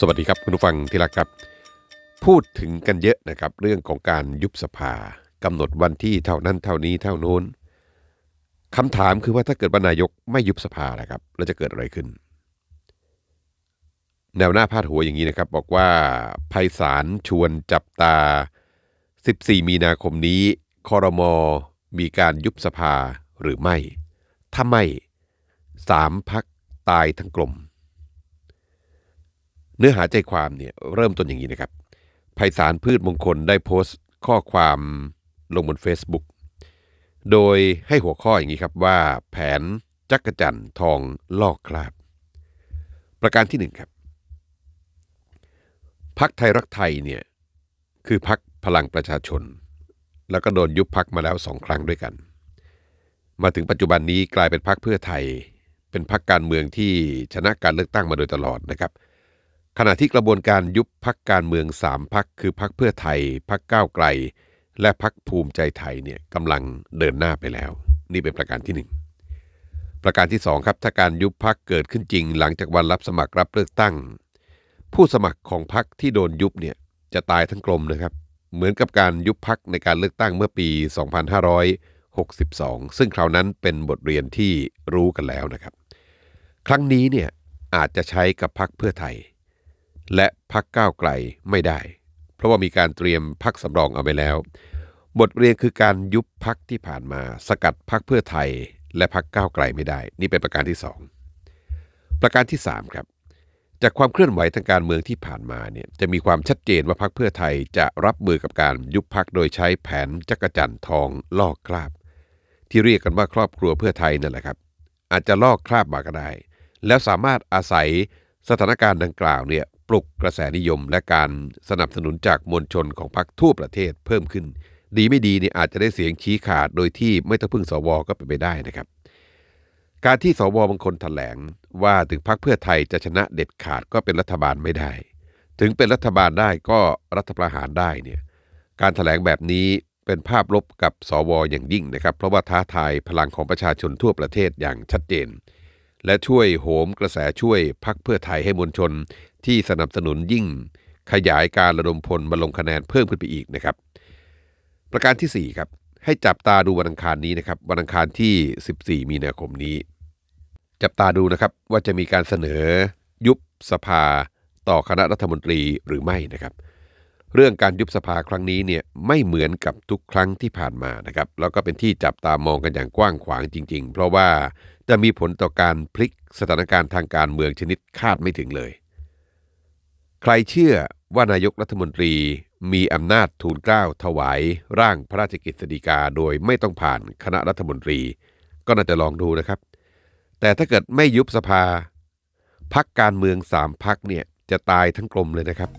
สวัสดีครับ คุณผู้ฟัง ที่รักครับ พูดถึงกันเยอะนะครับเรื่องของการยุบสภากำหนดวันที่เท่านั้นเท่านี้เท่านู้นคำถามคือว่าถ้าเกิดบรรนายกไม่ยุบสภานะครับแล้วจะเกิดอะไรขึ้น แนวหน้าพาดหัวอย่างนี้นะครับ บอกว่าภัยสาร ชวนจับตา 14 มีนาคมนี้ คอรมอมีการยุบสภาหรือไม่ถ้าไม่สามพักตายทั้งกลมเนื้อหาใจความเนี่ยเริ่มต้นอย่างนี้นะครับไพศาลพืชมงคลได้โพสต์ข้อความลงบน Facebook โดยให้หัวข้ออย่างนี้ครับว่าแผนจักรจันทองลอกคราบ ประการที่หนึ่งครับ พักไทยรักไทยเนี่ยคือพักพลังประชาชน แล้วก็โดนยุบพักมาแล้วสองครั้งด้วยกัน มาถึงปัจจุบันนี้กลายเป็นพักเพื่อไทย เป็นพักการเมืองที่ชนะการเลือกตั้งมาโดยตลอดนะครับขณะที่กระบวนการยุบพักการเมืองสามพักคือพักเพื่อไทยพักก้าวไกลและพักภูมิใจไทยเนี่ยกำลังเดินหน้าไปแล้ว นี่เป็นประการที่ 1 ประการที่ 2 ครับถ้าการยุบพักเกิดขึ้นจริง หลังจากวันรับสมัครรับเลือกตั้ง ผู้สมัครของพักที่โดนยุบเนี่ยจะตายทั้งกลมนะครับเหมือนกับการยุบพักในการเลือกตั้งเมื่อปี 2562 ซึ่งคราวนั้นเป็นบทเรียนที่รู้กันแล้วนะครับครั้งนี้เนี่ยอาจจะใช้กับพักเพื่อไทยและพักก้าวไกลไม่ได้ เพราะว่ามีการเตรียมพักสำรองเอาไปแล้ว บทเรียนคือการยุบพักที่ผ่านมา สกัดพักเพื่อไทย และพักก้าวไกลไม่ได้ นี่เป็นประการที่ 2 ประการที่ 3 ครับ จากความเคลื่อนไหวทางการเมืองที่ผ่านมาเนี่ย จะมีความชัดเจนว่าพักเพื่อไทยจะรับมือกับการยุบพักโดยใช้แผนจักรจันทองลอกคราบ ที่เรียกกันว่าครอบครัวเพื่อไทยนั่นแหละครับ อาจจะลอกคราบมาก็ได้ แล้วสามารถอาศัยสถานการณ์ดังกล่าวเนี่ยปลุกกระแสนิยมและการสนับสนุนจากมวลชนของพรรคทั่วประเทศเพิ่มขึ้น ดีไม่ดีเนี่ยอาจจะได้เสียงชี้ขาดโดยที่ไม่ต้องพึ่งสวก็เป็นไปได้นะครับ การที่สวบางคนถแถลง ว่าถึงพรรคเพื่อไทยจะชนะเด็ดขาดก็เป็นรัฐบาลไม่ได้ ถึงเป็นรัฐบาลได้ก็รัฐประหารได้เนี่ยการถแถลงแบบนี้เป็นภาพลบกับสวอย่างยิ่งนะครับ เพราะว่าท้าทายพลังของประชาชนทั่วประเทศอย่างชัดเจนและช่วยโหมกระแสช่วยพักเพื่อไทยให้มวลชนที่สนับสนุนยิ่ง ขยายการระดมพลมาลงคะแนนเพิ่มขึ้นไปอีกนะครับ ประการที่ 4 ครับ ให้จับตาดูวันอังคารนี้นะครับวันอังคารที่ 14 มีนาคมนี้ จับตาดูนะครับว่าจะมีการเสนอ ยุบสภา ต่อคณะรัฐมนตรีหรือไม่นะครับเรื่องการยุบสภาครั้งนี้เนี่ยไม่เหมือนกับทุกครั้งที่ผ่านมานะครับ แล้วก็เป็นที่จับตามองกันอย่างกว้างขวางจริงๆ เพราะว่าจะมีผลต่อการพลิกสถานการณ์ทางการเมืองชนิดคาดไม่ถึงเลย ใครเชื่อว่า นายกรัฐมนตรีมีอำนาจทูลเกล้าถวายร่างพระราชกิจสฎีกา โดยไม่ต้องผ่านคณะรัฐมนตรี ก็น่าจะลองดูนะครับ แต่ถ้าเกิดไม่ยุบสภาพักการเมืองสามพักเนี่ยจะตายทั้งกลมเลยนะครับ